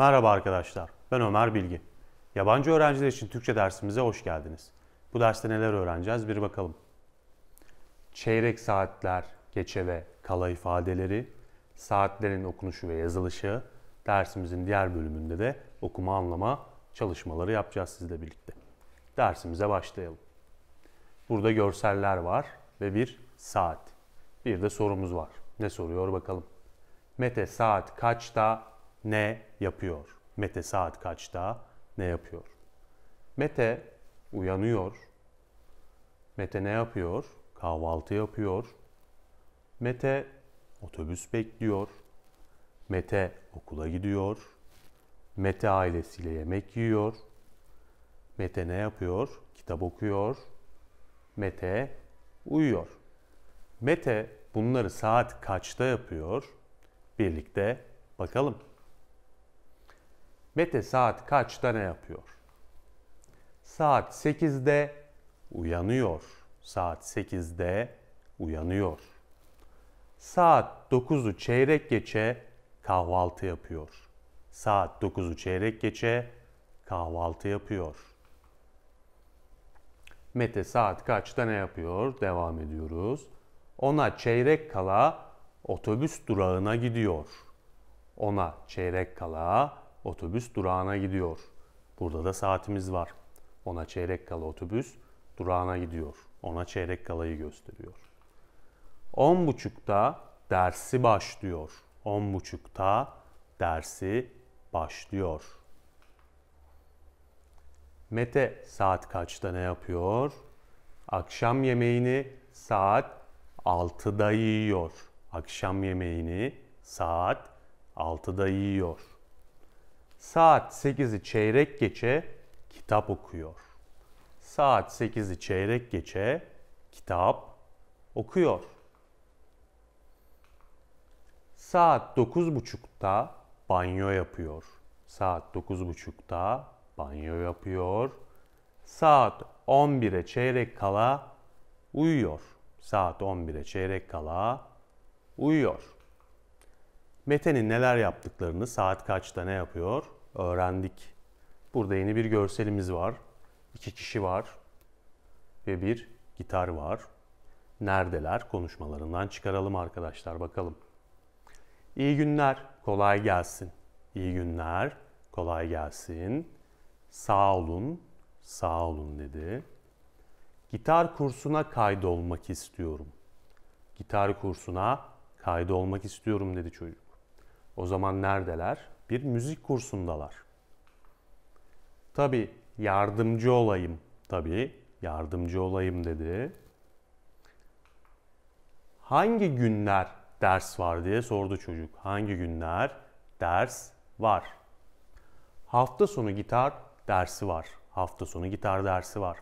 Merhaba arkadaşlar, ben Ömer Bilgi. Yabancı öğrenciler için Türkçe dersimize hoş geldiniz. Bu derste neler öğreneceğiz bir bakalım. Çeyrek saatler, geçe ve kala ifadeleri, saatlerin okunuşu ve yazılışı, dersimizin diğer bölümünde de okuma anlama çalışmaları yapacağız sizle birlikte. Dersimize başlayalım. Burada görseller var ve bir saat. Bir de sorumuz var. Ne soruyor bakalım. Mete saat kaçta ne yapıyor? Mete saat kaçta ne yapıyor? Mete uyanıyor. Mete ne yapıyor? Kahvaltı yapıyor. Mete otobüs bekliyor. Mete okula gidiyor. Mete ailesiyle yemek yiyor. Mete ne yapıyor? Kitap okuyor. Mete uyuyor. Mete bunları saat kaçta yapıyor? Birlikte bakalım. Mete saat kaçta ne yapıyor? Saat 8'de uyanıyor. Saat 8'de uyanıyor. Saat 9'u çeyrek geçe kahvaltı yapıyor. Saat 9'u çeyrek geçe kahvaltı yapıyor. Mete saat kaçta ne yapıyor? Devam ediyoruz. Ona çeyrek kala otobüs durağına gidiyor. Ona çeyrek kala otobüs durağına gidiyor. Burada da saatimiz var. Ona çeyrek kala otobüs durağına gidiyor. Ona çeyrek kalayı gösteriyor. 10.30'da dersi başlıyor. 10.30'da dersi başlıyor. Mete saat kaçta ne yapıyor? Akşam yemeğini saat 6'da yiyor. Akşam yemeğini saat 6'da yiyor. Saat 8'i çeyrek geçe kitap okuyor. Saat 8'i çeyrek geçe kitap okuyor. Saat 9.30'da banyo yapıyor. Saat 9.30'da banyo yapıyor. Saat 11'e çeyrek kala uyuyor. Saat 11'e çeyrek kala uyuyor. Mete'nin neler yaptıklarını, saat kaçta ne yapıyor öğrendik. Burada yeni bir görselimiz var. İki kişi var ve bir gitar var. Neredeler konuşmalarından çıkaralım arkadaşlar bakalım. İyi günler, kolay gelsin. İyi günler, kolay gelsin. Sağ olun, sağ olun dedi. Gitar kursuna kaydolmak istiyorum. Gitar kursuna kaydolmak istiyorum dedi çocuk. O zaman neredeler? Bir müzik kursundalar. Tabi yardımcı olayım. Tabi yardımcı olayım dedi. Hangi günler ders var diye sordu çocuk. Hangi günler ders var? Hafta sonu gitar dersi var. Hafta sonu gitar dersi var.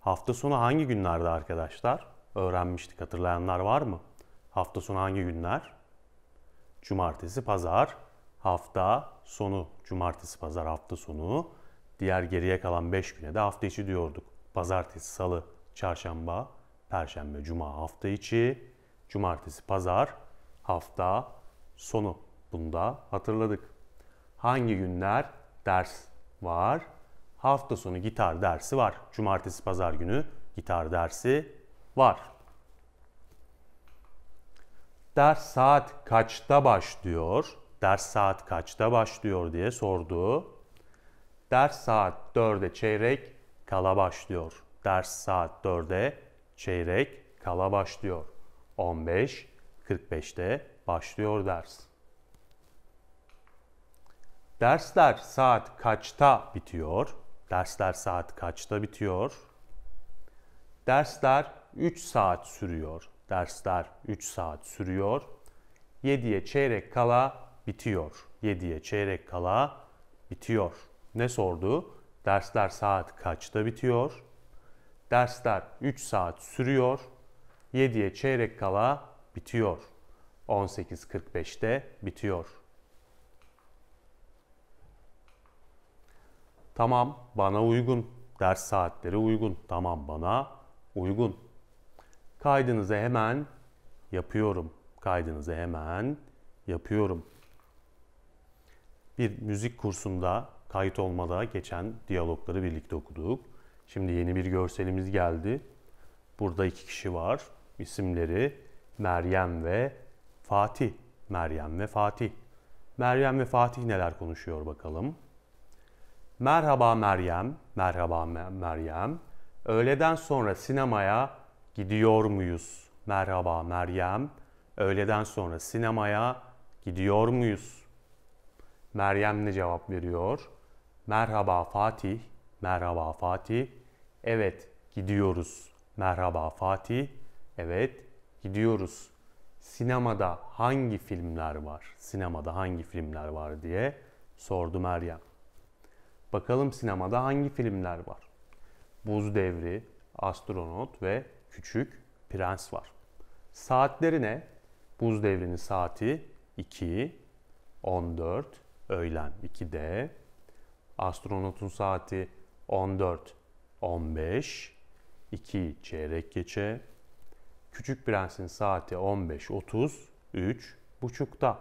Hafta sonu hangi günlerde arkadaşlar? Öğrenmiştik hatırlayanlar var mı? Hafta sonu hangi günler? cumartesi, pazar, hafta sonu, cumartesi, pazar, hafta sonu. Diğer geriye kalan 5 güne de hafta içi diyorduk. Pazartesi, salı, çarşamba, perşembe, cuma hafta içi, cumartesi, pazar, hafta sonu. Bunu da hatırladık. Hangi günler ders var? Hafta sonu gitar dersi var. Cumartesi, pazar günü gitar dersi var ders saat kaçta başlıyor? Ders saat kaçta başlıyor diye sordu. Ders saat 4'e çeyrek kala başlıyor. Ders saat 4'e çeyrek kala başlıyor. 15.45'te başlıyor ders. Dersler saat kaçta bitiyor? Dersler saat kaçta bitiyor? Dersler 3 saat sürüyor. Dersler 3 saat sürüyor. 7'ye çeyrek kala bitiyor. 7'ye çeyrek kala bitiyor. Ne sordu? Dersler saat kaçta bitiyor? Dersler 3 saat sürüyor. 7'ye çeyrek kala bitiyor. 18.45'te bitiyor. Tamam, bana uygun. Ders saatleri uygun. Tamam, bana uygun. Kaydınızı hemen yapıyorum. Kaydınızı hemen yapıyorum. Bir müzik kursunda kayıt olmada geçen diyalogları birlikte okuduk. Şimdi yeni bir görselimiz geldi. Burada iki kişi var. İsimleri Meryem ve Fatih. Meryem ve Fatih. Meryem ve Fatih neler konuşuyor bakalım. Merhaba Meryem, merhaba Meryem. Öğleden sonra sinemaya gidiyor muyuz? Merhaba Meryem. Öğleden sonra sinemaya gidiyor muyuz? Meryem ne cevap veriyor? Merhaba Fatih. Merhaba Fatih. Evet, gidiyoruz. Merhaba Fatih. Evet, gidiyoruz. Sinemada hangi filmler var? Sinemada hangi filmler var diye sordu Meryem. Bakalım sinemada hangi filmler var? Buz Devri, Astronot ve Küçük Prens var. Saatleri ne? Buz devrinin saati 2, 14, öğlen 2'de. Astronotun saati 14, 15, 2 çeyrek geçe. Küçük Prens'in saati 15, 30, 3 buçukta.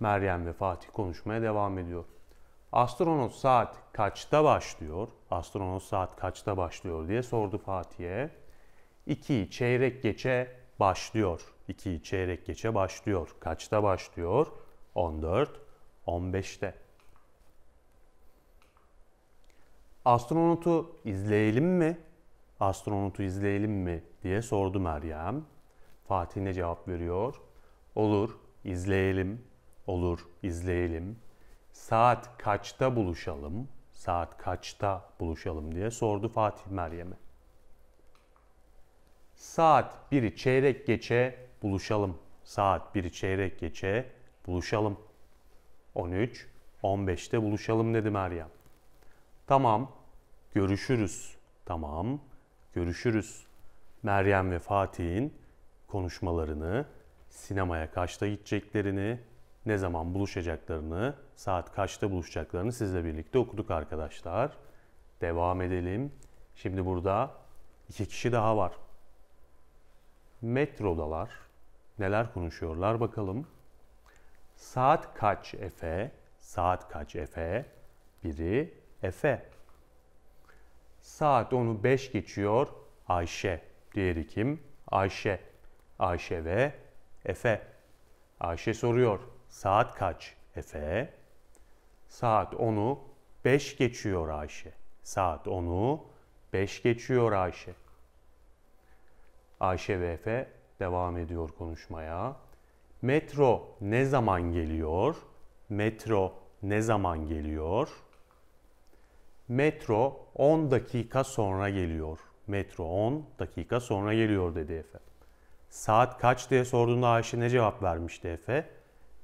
Meryem ve Fatih konuşmaya devam ediyor. Astronot saat kaçta başlıyor? Astronot saat kaçta başlıyor diye sordu Fatih'e. 2 çeyrek geçe başlıyor. 2 çeyrek geçe başlıyor. Kaçta başlıyor? 14, 15'te. Astronotu izleyelim mi? Astronotu izleyelim mi diye sordu Meryem. Fatih ne cevap veriyor? Olur, izleyelim. Olur, izleyelim saat kaçta buluşalım? Saat kaçta buluşalım diye sordu Fatih Meryem'e. Saat 1'i çeyrek geçe buluşalım. Saat 1'i çeyrek geçe buluşalım. 13, 15'te buluşalım dedi Meryem. Tamam, görüşürüz. Tamam, görüşürüz. Meryem ve Fatih'in konuşmalarını, sinemaya kaçta gideceklerini, ne zaman buluşacaklarını, saat kaçta buluşacaklarını sizle birlikte okuduk arkadaşlar. Devam edelim. Şimdi burada iki kişi daha var. Metrodalar. Neler konuşuyorlar bakalım. Saat kaç Efe? Saat kaç Efe? Biri Efe. Saat onu 5 geçiyor Ayşe. Diğeri kim? Ayşe. Ayşe ve Efe. Ayşe soruyor. Saat kaç Efe? Saat 10'u 5 geçiyor Ayşe. Saat 10'u 5 geçiyor Ayşe. Ayşe ve Efe devam ediyor konuşmaya. Metro ne zaman geliyor? Metro ne zaman geliyor? Metro 10 dakika sonra geliyor. Metro 10 dakika sonra geliyor dedi Efe. Saat kaç diye sorduğunda Ayşe ne cevap vermişti Efe?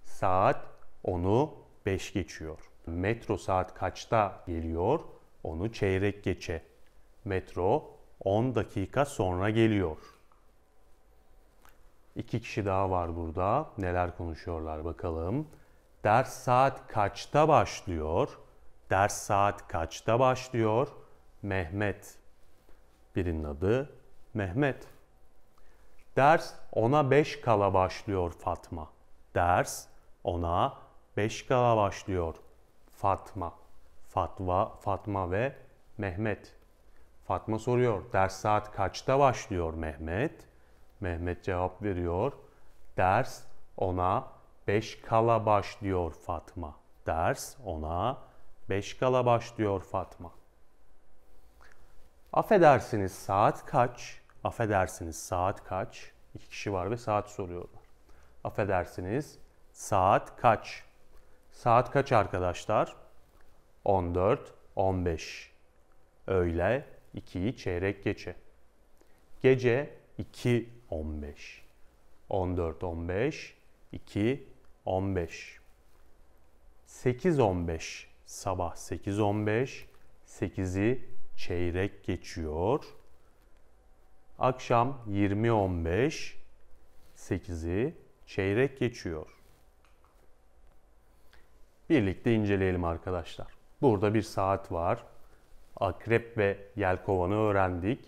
Saat onu 5 geçiyor. Metro saat kaçta geliyor? Onu çeyrek geçe. Metro 10 dakika sonra geliyor. İki kişi daha var burada. Neler konuşuyorlar bakalım. Ders saat kaçta başlıyor? Ders saat kaçta başlıyor? Mehmet. Birinin adı Mehmet. Ders 10'a 5 kala başlıyor Fatma. Ders ona beş kala başlıyor. Fatma, Fatva, Fatma ve Mehmet. Fatma soruyor, ders saat kaçta başlıyor Mehmet? Mehmet cevap veriyor, ders ona beş kala başlıyor Fatma. Ders ona beş kala başlıyor Fatma. Affedersiniz saat kaç? Affedersiniz saat kaç? İki kişi var ve saat soruyorlar. Affedersiniz Saat kaç? Saat kaç arkadaşlar? 14, 15. Öğle 2'yi çeyrek geçe. Gece 2, 15. 14, 15, 2, 15. 8, 15. Sabah 8, 15. 8'i çeyrek geçiyor. Akşam 20.15 8'i çeyrek geçiyor. Birlikte inceleyelim arkadaşlar. Burada bir saat var. Akrep ve yelkovanı öğrendik.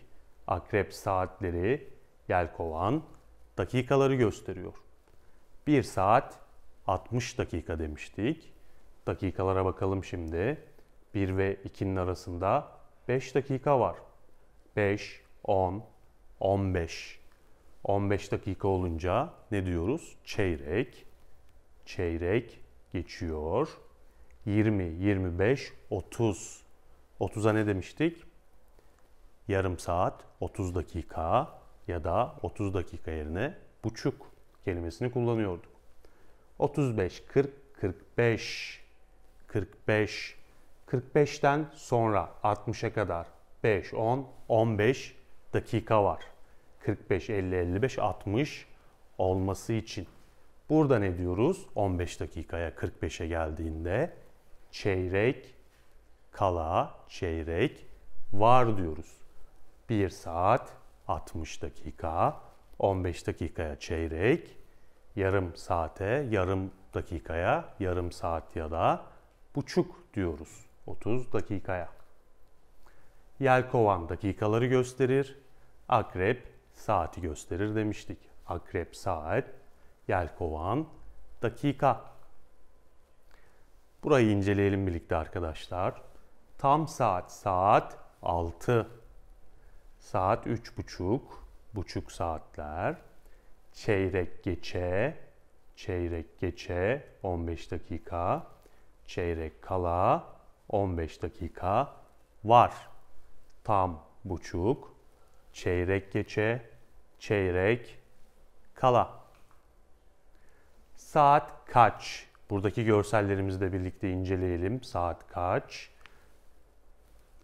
Akrep saatleri, yelkovan dakikaları gösteriyor. 1 saat 60 dakika demiştik. Dakikalara bakalım şimdi. 1 ve 2'nin arasında 5 dakika var. 5, 10, 15. 15 dakika olunca ne diyoruz? Çeyrek, çeyrek geçiyor. 20, 25, 30. 30'a ne demiştik? Yarım saat, 30 dakika ya da 30 dakika yerine buçuk kelimesini kullanıyorduk. 35, 40, 45, 45, 45'ten sonra 60'a kadar 5, 10, 15 dakika var. 45, 50, 55, 60 olması için. Burada ne diyoruz? 15 dakikaya 45'e geldiğinde çeyrek kala, çeyrek var diyoruz. 1 saat 60 dakika, 15 dakikaya çeyrek, yarım saate, yarım dakikaya, yarım saat ya da buçuk diyoruz. 30 dakikaya. Yelkovan dakikaları gösterir, akrep saati gösterir demiştik. Akrep saat Yelkovan, dakika. Burayı inceleyelim birlikte arkadaşlar. Tam saat saat 6. Saat 3.30, buçuk, buçuk saatler. Çeyrek geçe, çeyrek geçe 15 dakika. Çeyrek kala 15 dakika var. Tam buçuk, çeyrek geçe, çeyrek kala. Saat kaç? Buradaki görsellerimizi de birlikte inceleyelim. Saat kaç?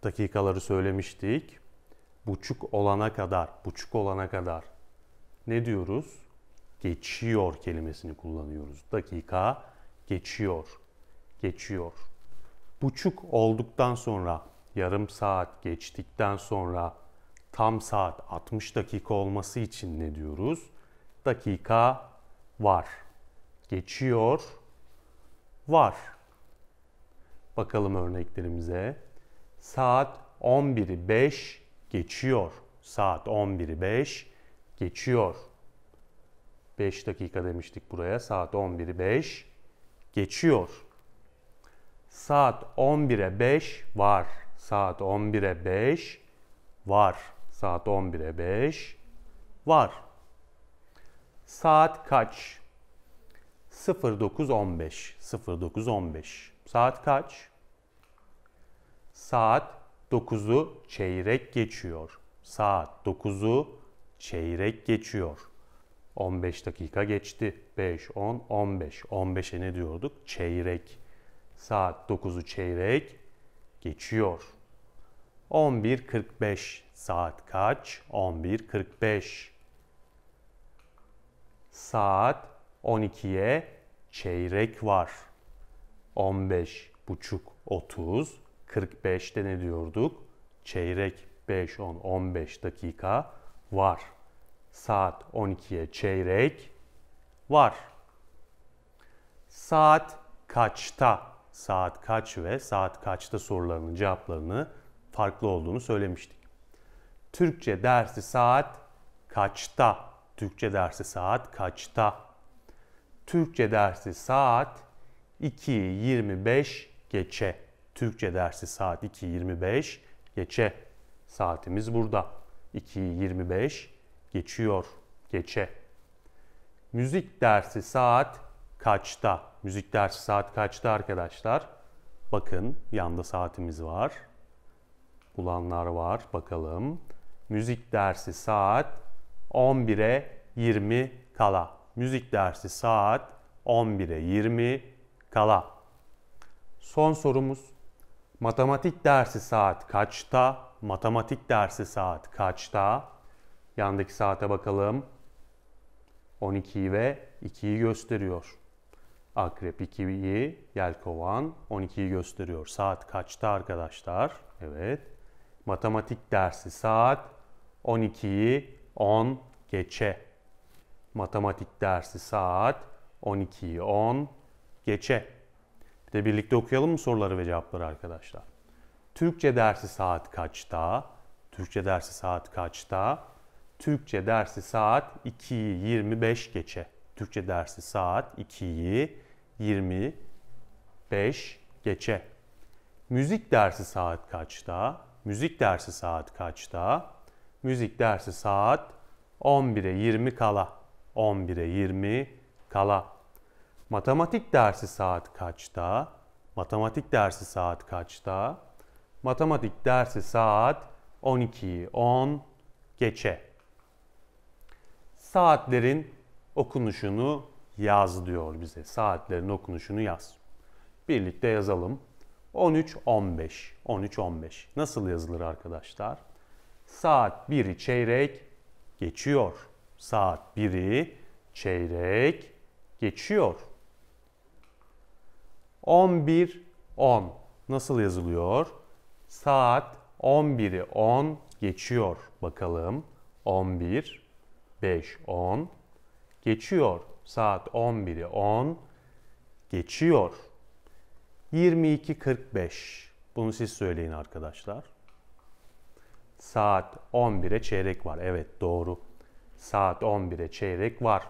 Dakikaları söylemiştik. Buçuk olana kadar, buçuk olana kadar ne diyoruz? Geçiyor kelimesini kullanıyoruz. Dakika geçiyor. Geçiyor. Buçuk olduktan sonra, yarım saat geçtikten sonra tam saat 60 dakika olması için ne diyoruz? Dakika var geçiyor, var. Bakalım örneklerimize. Saat 11'i 5 geçiyor. Saat 11'i 5 geçiyor. 5 dakika demiştik buraya. Saat 11'i 5 geçiyor. Saat 11'e 5 var. Saat 11'e 5 var. Saat 11'e 5 var. Saat kaç? 09.15 09.15 saat kaç? Saat 9'u çeyrek geçiyor. Saat 9'u çeyrek geçiyor. 15 dakika geçti. 5, 10, 15. 15'e ne diyorduk? Çeyrek. Saat 9'u çeyrek geçiyor. 11.45 saat kaç? 11.45 saat 12'ye çeyrek var. 15 buçuk 30 45'te ne diyorduk? Çeyrek 5 10 15 dakika var. Saat 12'ye çeyrek var. Saat kaçta? Saat kaç ve saat kaçta sorularının cevaplarını farklı olduğunu söylemiştik. Türkçe dersi saat kaçta? Türkçe dersi saat kaçta? Türkçe dersi saat 2.25 geçe. Türkçe dersi saat 2.25 geçe. Saatimiz burada. 2.25 geçiyor. Geçe. Müzik dersi saat kaçta? Müzik dersi saat kaçta arkadaşlar? Bakın yanda saatimiz var. Bulanlar var. Bakalım. Müzik dersi saat 11'e 20 kala müzik dersi saat 11'e 20 kala. Son sorumuz. Matematik dersi saat kaçta? Matematik dersi saat kaçta? Yandaki saate bakalım. 12'yi ve 2'yi gösteriyor. Akrep 2'yi, Yelkovan 12'yi gösteriyor. Saat kaçta arkadaşlar? Evet. Matematik dersi saat 12'yi 10 geçe matematik dersi saat 12.10 10 geçe. Bir de birlikte okuyalım mı soruları ve cevapları arkadaşlar? Türkçe dersi saat kaçta? Türkçe dersi saat kaçta? Türkçe dersi saat 2.25 25 geçe. Türkçe dersi saat 2.25 25 geçe. Müzik dersi saat kaçta? Müzik dersi saat kaçta? Müzik dersi saat 11'e 20 kala. 11'e 20 kala. Matematik dersi saat kaçta? Matematik dersi saat kaçta? Matematik dersi saat 12'yi 10 geçe. Saatlerin okunuşunu yaz diyor bize. Saatlerin okunuşunu yaz. Birlikte yazalım. 13.15. 13.15. Nasıl yazılır arkadaşlar? Saat 1'i çeyrek geçiyor. Saat 1'i çeyrek geçiyor. 11 10 nasıl yazılıyor? Saat 11'i 10 geçiyor. Bakalım. 11 5 10 geçiyor. Saat 11'i 10 geçiyor. 22.45 bunu siz söyleyin arkadaşlar. Saat 11'e çeyrek var. Evet doğru. Saat 11'e çeyrek var.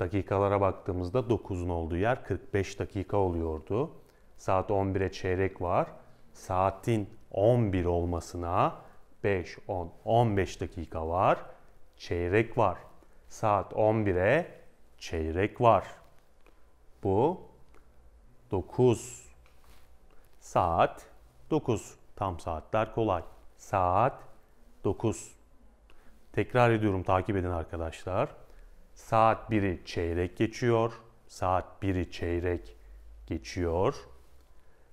Dakikalara baktığımızda 9'un olduğu yer 45 dakika oluyordu. Saat 11'e çeyrek var. Saatin 11 olmasına 5, 10, 15 dakika var. Çeyrek var. Saat 11'e çeyrek var. Bu 9. Saat 9. Tam saatler kolay. Saat 9. Tekrar ediyorum takip edin arkadaşlar. Saat 1'i çeyrek geçiyor. Saat 1'i çeyrek geçiyor.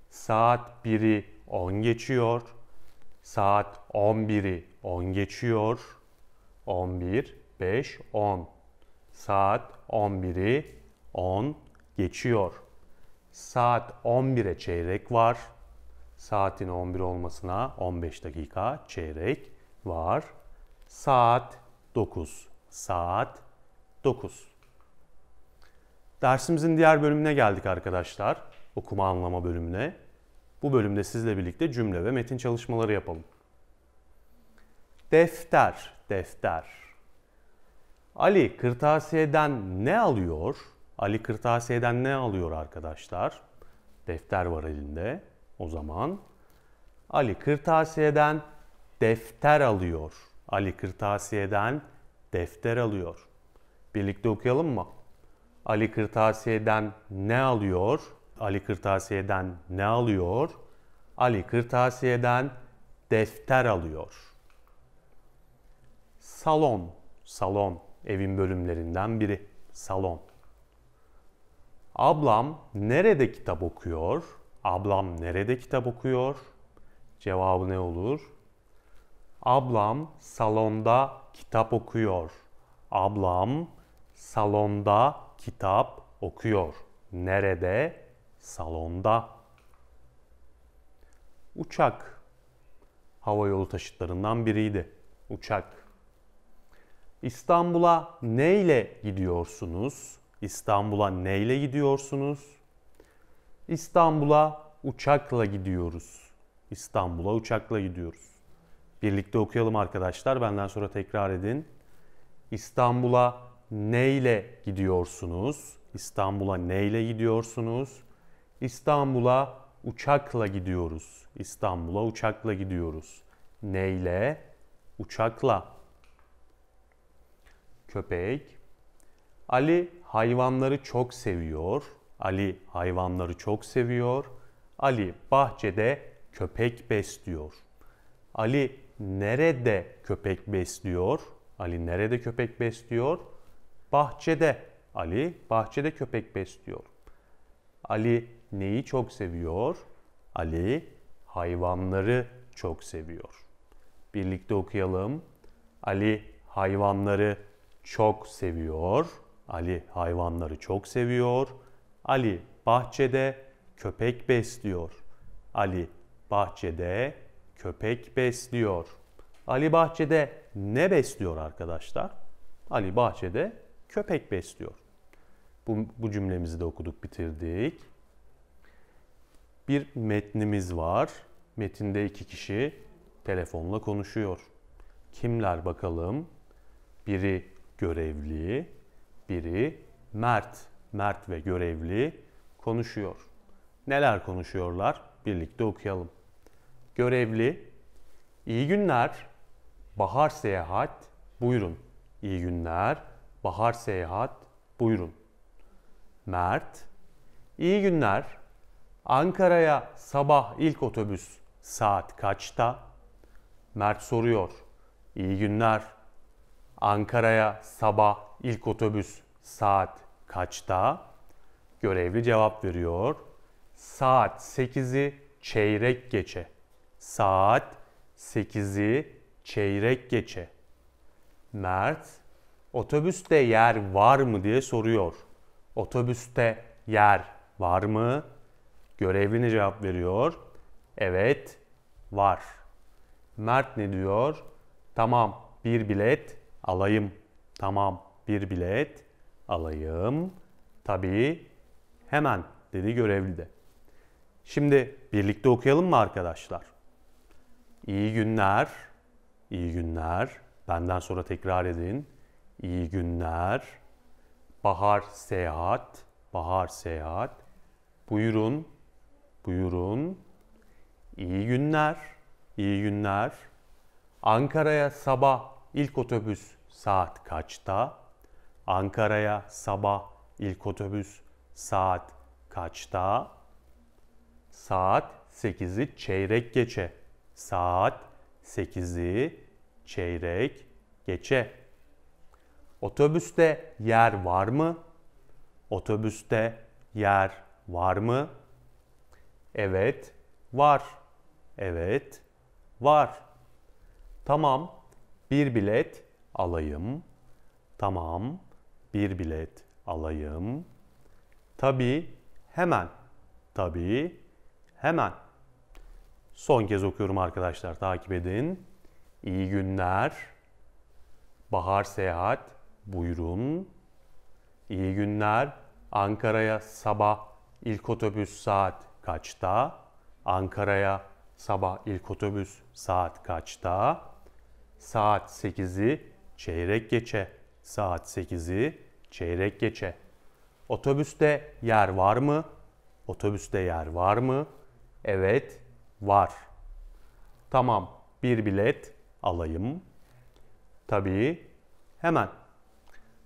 Saat 1'i 10 geçiyor. Saat 11'i 10 geçiyor. 11, 5, 10. Saat 11'i 10 geçiyor. Saat 11'e çeyrek var. Saatin 11 olmasına 15 dakika çeyrek var. Saat 9. Saat 9. Dersimizin diğer bölümüne geldik arkadaşlar. Okuma anlama bölümüne. Bu bölümde sizle birlikte cümle ve metin çalışmaları yapalım. Defter, defter. Ali kırtasiyeden ne alıyor? Ali kırtasiyeden ne alıyor arkadaşlar? Defter var elinde. O zaman Ali kırtasiyeden defter alıyor. Ali Kırtasiye'den defter alıyor. Birlikte okuyalım mı? Ali Kırtasiye'den ne alıyor? Ali Kırtasiye'den ne alıyor? Ali Kırtasiye'den defter alıyor. Salon, salon evin bölümlerinden biri. Salon. Ablam nerede kitap okuyor? Ablam nerede kitap okuyor? Cevabı ne olur? Ablam salonda kitap okuyor. Ablam salonda kitap okuyor. Nerede? Salonda. Uçak. Hava yolu taşıtlarından biriydi. Uçak. İstanbul'a neyle gidiyorsunuz? İstanbul'a neyle gidiyorsunuz? İstanbul'a uçakla gidiyoruz. İstanbul'a uçakla gidiyoruz. Birlikte okuyalım arkadaşlar. Benden sonra tekrar edin. İstanbul'a neyle gidiyorsunuz? İstanbul'a neyle gidiyorsunuz? İstanbul'a uçakla gidiyoruz. İstanbul'a uçakla gidiyoruz. Neyle? Uçakla. Köpek. Ali hayvanları çok seviyor. Ali hayvanları çok seviyor. Ali bahçede köpek besliyor. Ali nerede köpek besliyor? Ali nerede köpek besliyor? Bahçede. Ali bahçede köpek besliyor. Ali neyi çok seviyor? Ali hayvanları çok seviyor. Birlikte okuyalım. Ali hayvanları çok seviyor. Ali hayvanları çok seviyor. Ali bahçede köpek besliyor. Ali bahçede köpek besliyor. Ali Bahçede ne besliyor arkadaşlar? Ali Bahçede köpek besliyor. Bu, bu cümlemizi de okuduk bitirdik. Bir metnimiz var. Metinde iki kişi telefonla konuşuyor. Kimler bakalım? Biri görevli, biri Mert. Mert ve görevli konuşuyor. Neler konuşuyorlar? Birlikte okuyalım görevli. İyi günler. Bahar seyahat. Buyurun. İyi günler. Bahar seyahat. Buyurun. Mert. İyi günler. Ankara'ya sabah ilk otobüs saat kaçta? Mert soruyor. İyi günler. Ankara'ya sabah ilk otobüs saat kaçta? Görevli cevap veriyor. Saat 8'i çeyrek geçe. Saat 8'i çeyrek geçe. Mert otobüste yer var mı diye soruyor. Otobüste yer var mı? Görevli ne cevap veriyor? Evet, var. Mert ne diyor? Tamam, bir bilet alayım. Tamam, bir bilet alayım. Tabii hemen dedi görevli de. Şimdi birlikte okuyalım mı arkadaşlar? İyi günler, iyi günler. Benden sonra tekrar edin. İyi günler. Bahar seyahat, bahar seyahat. Buyurun, buyurun. İyi günler, iyi günler. Ankara'ya sabah ilk otobüs saat kaçta? Ankara'ya sabah ilk otobüs saat kaçta? Saat 8'i çeyrek geçe saat 8'i çeyrek geçe. Otobüste yer var mı? Otobüste yer var mı? Evet, var. Evet, var. Tamam, bir bilet alayım. Tamam, bir bilet alayım. Tabii, hemen. Tabii, hemen. Son kez okuyorum arkadaşlar takip edin. İyi günler. Bahar seyahat buyurun. İyi günler. Ankara'ya sabah ilk otobüs saat kaçta? Ankara'ya sabah ilk otobüs saat kaçta? Saat 8'i çeyrek geçe. Saat 8'i çeyrek geçe. Otobüste yer var mı? Otobüste yer var mı? Evet, Var. Tamam, bir bilet alayım. Tabii, hemen.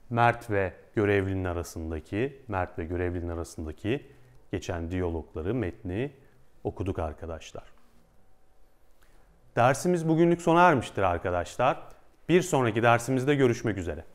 Mert ve görevlinin arasındaki, Mert ve görevlinin arasındaki geçen diyalogları, metni okuduk arkadaşlar. Dersimiz bugünlük sona ermiştir arkadaşlar. Bir sonraki dersimizde görüşmek üzere.